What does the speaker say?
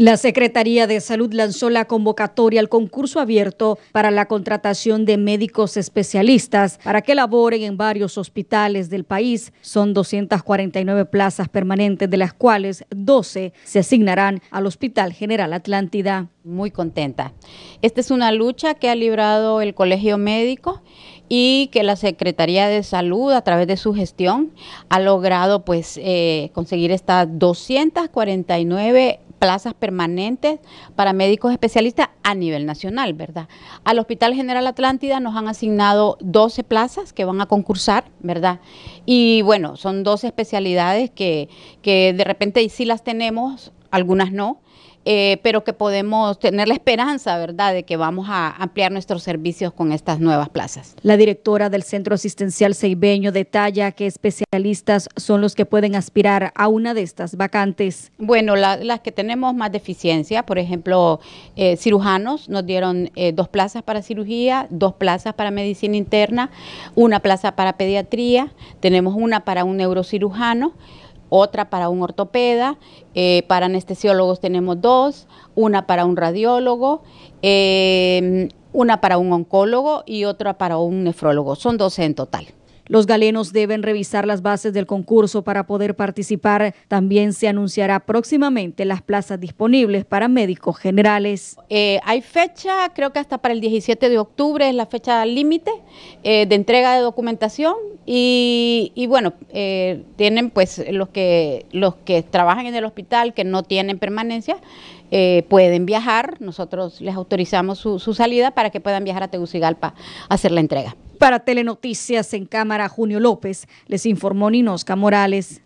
La Secretaría de Salud lanzó la convocatoria al concurso abierto para la contratación de médicos especialistas para que laboren en varios hospitales del país. Son 249 plazas permanentes, de las cuales 12 se asignarán al Hospital General Atlántida. Muy contenta. Esta es una lucha que ha librado el Colegio Médico y que la Secretaría de Salud a través de su gestión ha logrado pues eh, conseguir estas 249 plazas permanentes para médicos especialistas a nivel nacional, ¿verdad? Al Hospital General Atlántida nos han asignado 12 plazas que van a concursar, ¿verdad? Y bueno, son 12 especialidades que, que de repente sí las tenemos algunas no, eh, pero que podemos tener la esperanza, ¿verdad?, de que vamos a ampliar nuestros servicios con estas nuevas plazas. La directora del Centro Asistencial Ceibeño detalla que especialistas son los que pueden aspirar a una de estas vacantes. Bueno, las que tenemos más deficiencia, por ejemplo, eh, cirujanos, nos dieron eh, dos plazas para cirugía, dos plazas para medicina interna, una plaza para pediatría, tenemos una para un neurocirujano otra para un ortopeda, eh, para anestesiólogos tenemos dos, una para un radiólogo, eh, una para un oncólogo y otra para un nefrólogo. Son 12 en total. Los galenos deben revisar las bases del concurso para poder participar. También se anunciará próximamente las plazas disponibles para médicos generales. Eh, hay fecha, creo que hasta para el 17 de octubre es la fecha límite eh, de entrega de documentación y, bueno, eh, tienen pues los que, los que trabajan en el hospital que no tienen permanencia. pueden viajar, nosotros les autorizamos su, salida para que puedan viajar a Tegucigalpa a hacer la entrega. Para Telenoticias en cámara, Junio López, les informó Ninosca Morales.